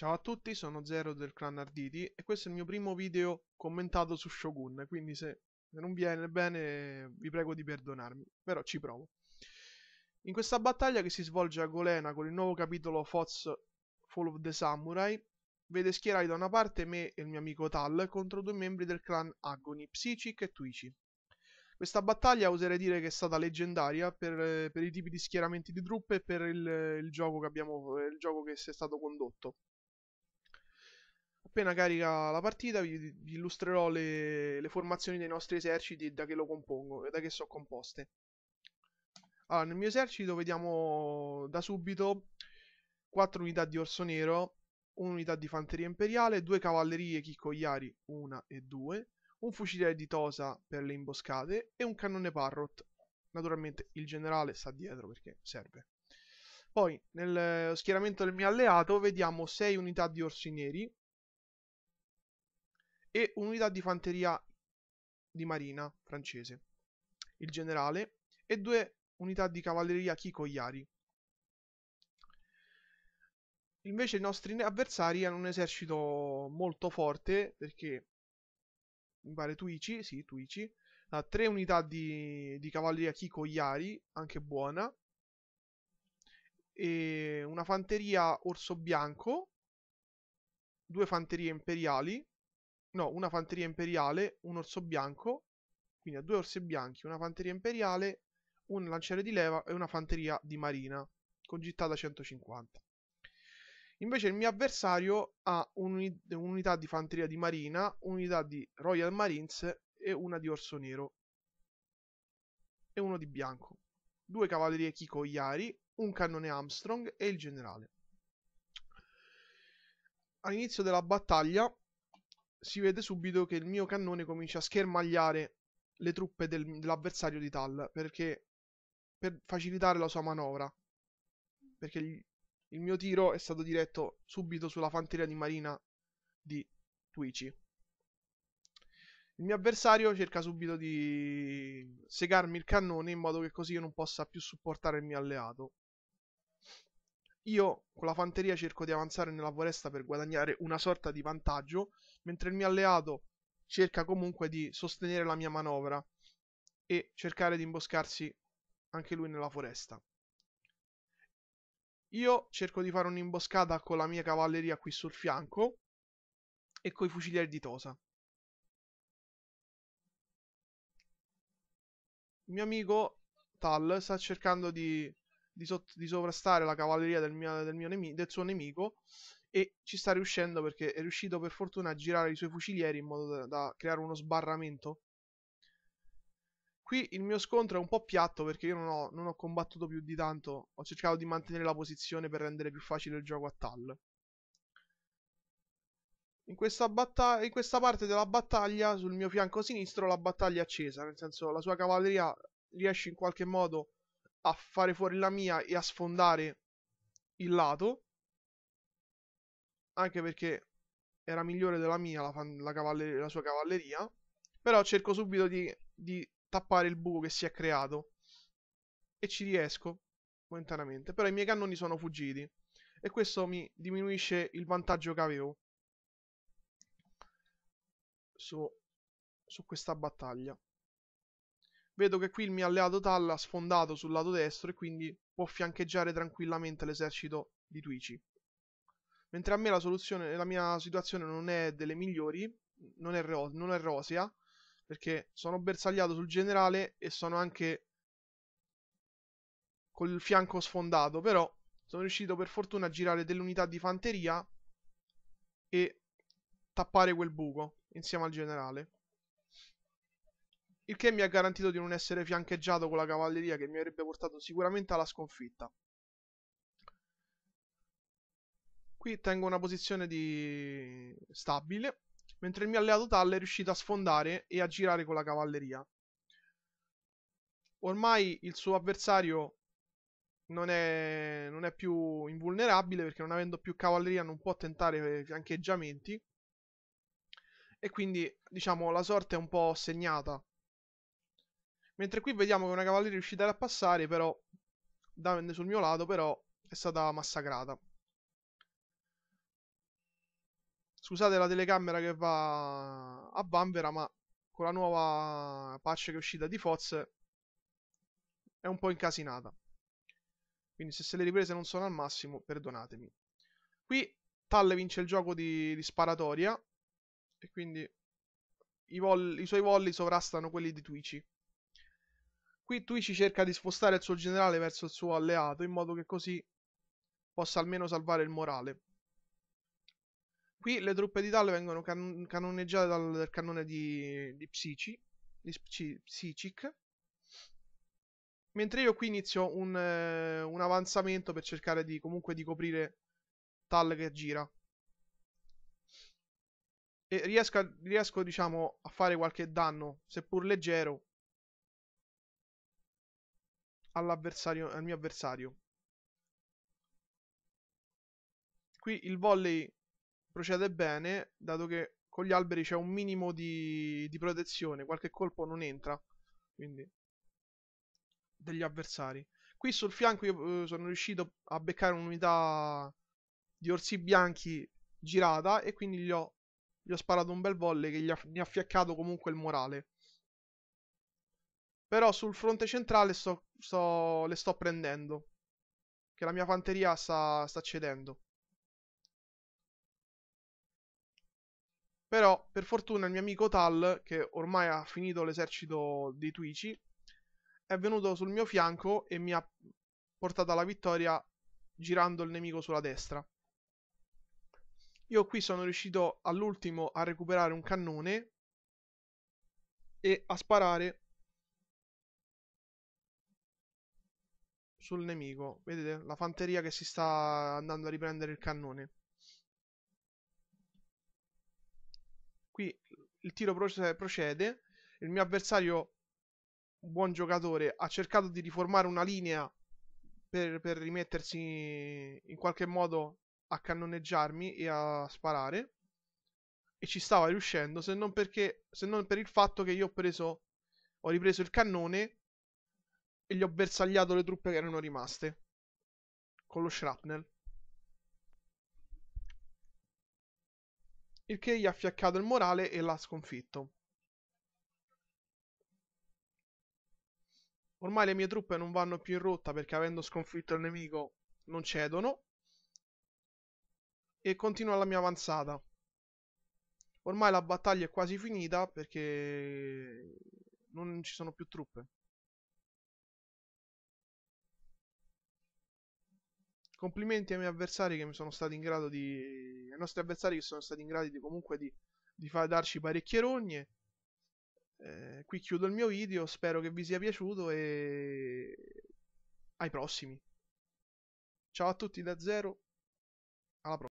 Ciao a tutti, sono Zero del clan Arditi e questo è il mio primo video commentato su Shogun, quindi se non viene bene vi prego di perdonarmi, però ci provo. In questa battaglia che si svolge a Golena con il nuovo capitolo Foz Fall of the Samurai, vede schierati da una parte me e il mio amico Tal contro due membri del clan Agony, Psychic e Twitchy. Questa battaglia oserei dire che è stata leggendaria per, per i tipi di schieramenti di truppe e per il, il, gioco abbiamo, il gioco che si è stato condotto appena carica la partita vi, vi illustrerò le, le, formazioni dei nostri eserciti e da che lo compongo e da che sono composte. Allora, nel mio esercito vediamo da subito 4 unità di orso nero, un'unità di fanteria imperiale, 2 cavallerie chiccogliari 1 e 2, un fuciliere di Tosa per le imboscate e un cannone Parrot. Naturalmente il generale sta dietro perché serve. Poi nel schieramento del mio alleato vediamo 6 unità di orsi neri, e un'unità di fanteria di marina francese, il generale, e due unità di cavalleria chicoiari. Invece i nostri avversari hanno un esercito molto forte perché mi pare Tuici, sì, Tuici, ha tre unità di, di cavalleria chicoiari, anche buona, e una fanteria orso bianco, due fanterie imperiali, no, una fanteria imperiale, un orso bianco, quindi ha due orsi bianchi, una fanteria imperiale, un lanciere di leva e una fanteria di marina, con gittata 150. Invece il mio avversario ha un'unità di fanteria di marina, un'unità di Royal Marines e una di orso nero e uno di bianco. Due cavallerie Kiko Iari, un cannone Armstrong e il generale. All'inizio della battaglia si vede subito che il mio cannone comincia a schermagliare le truppe del, dell'avversario di Tal perché per facilitare la sua manovra perché gli, il mio tiro è stato diretto subito sulla fanteria di marina di Tuici il mio avversario cerca subito di segarmi il cannone in modo che così io non possa più supportare il mio alleato io con la fanteria cerco di avanzare nella foresta per guadagnare una sorta di vantaggio, mentre il mio alleato cerca comunque di sostenere la mia manovra e cercare di imboscarsi anche lui nella foresta. Io cerco di fare un'imboscata con la mia cavalleria qui sul fianco e coi fucilieri di Tosa. Il mio amico Tal sta cercando di di, sot- di sovrastare la cavalleria del, mia, del, nemi- del suo nemico e ci sta riuscendo perché è riuscito per fortuna a girare i suoi fucilieri in modo da, da creare uno sbarramento. Qui il mio scontro è un po' piatto perché io non ho, non ho, combattuto più di tanto, ho cercato di mantenere la posizione per rendere più facile il gioco a Tal. In questa, batta- in questa parte della battaglia, sul mio fianco sinistro, la battaglia è accesa, nel senso la sua cavalleria riesce in qualche modo a fare fuori la mia e a sfondare il lato anche perché era migliore della mia la, la, cavaller la sua cavalleria però cerco subito di, di tappare il buco che si è creato e ci riesco momentaneamente però i miei cannoni sono fuggiti e questo mi diminuisce il vantaggio che avevo su, su questa battaglia Vedo che qui il mio alleato Tal ha sfondato sul lato destro e quindi può fiancheggiare tranquillamente l'esercito di Twici. Mentre a me la, soluzione, la mia situazione non è delle migliori, non è, ro non è rosea, perché sono bersagliato sul generale e sono anche col fianco sfondato, però sono riuscito per fortuna a girare delle unità di fanteria e tappare quel buco insieme al generale il che mi ha garantito di non essere fiancheggiato con la cavalleria che mi avrebbe portato sicuramente alla sconfitta. Qui tengo una posizione di... stabile, mentre il mio alleato Tal è riuscito a sfondare e a girare con la cavalleria. Ormai il suo avversario non è, non è più invulnerabile perché non avendo più cavalleria non può tentare fiancheggiamenti e quindi diciamo la sorte è un po' segnata Mentre qui vediamo che una cavalleria è riuscita a passare, però, da, sul mio lato, però, è stata massacrata. Scusate la telecamera che va a vanvera, ma con la nuova patch che è uscita di Foz è un po' incasinata. Quindi se, se le riprese non sono al massimo, perdonatemi. Qui Talle vince il gioco di, di sparatoria e quindi i, i suoi volli sovrastano quelli di Twitch. Qui Twitch cerca di spostare il suo generale verso il suo alleato in modo che così possa almeno salvare il morale. Qui le truppe di Tal vengono can cannoneggiate dal, dal cannone di, di, Psici, di Psi mentre io qui inizio un, eh, un avanzamento per cercare di, comunque di coprire Tal che gira. E riesco, riesco diciamo, a fare qualche danno, seppur leggero, al mio avversario. Qui il volley procede bene, dato che con gli alberi c'è un minimo di, di protezione, qualche colpo non entra, quindi, degli avversari. Qui sul fianco io eh, sono riuscito a beccare un'unità di orsi bianchi girata e quindi gli ho, gli ho sparato un bel volley che gli ha, gli ha fiaccato comunque il morale. Però sul fronte centrale sto, sto, le sto prendendo. Che la mia fanteria sta, sta cedendo. Però, per fortuna, il mio amico Tal, che ormai ha finito l'esercito dei Twici, è venuto sul mio fianco e mi ha portato alla vittoria girando il nemico sulla destra. Io qui sono riuscito all'ultimo a recuperare un cannone e a sparare sul nemico. Vedete la fanteria che si sta andando a riprendere il cannone. Qui il tiro procede. Il mio avversario, buon giocatore, ha cercato di riformare una linea per, per rimettersi in qualche modo a cannoneggiarmi e a sparare. E ci stava riuscendo se non, perché, se non per il fatto che io ho preso ho ripreso il cannone e gli ho bersagliato le truppe che erano rimaste con lo shrapnel. Il che gli ha fiaccato il morale e l'ha sconfitto. Ormai le mie truppe non vanno più in rotta perché avendo sconfitto il nemico non cedono e continua la mia avanzata. Ormai la battaglia è quasi finita perché non ci sono più truppe. complimenti ai miei avversari che mi sono stati in grado di. ai nostri avversari che sono stati in grado di comunque di, di far darci parecchie rogne. Eh, qui chiudo il mio video, spero che vi sia piaciuto e ai prossimi. Ciao a tutti da zero, alla prossima.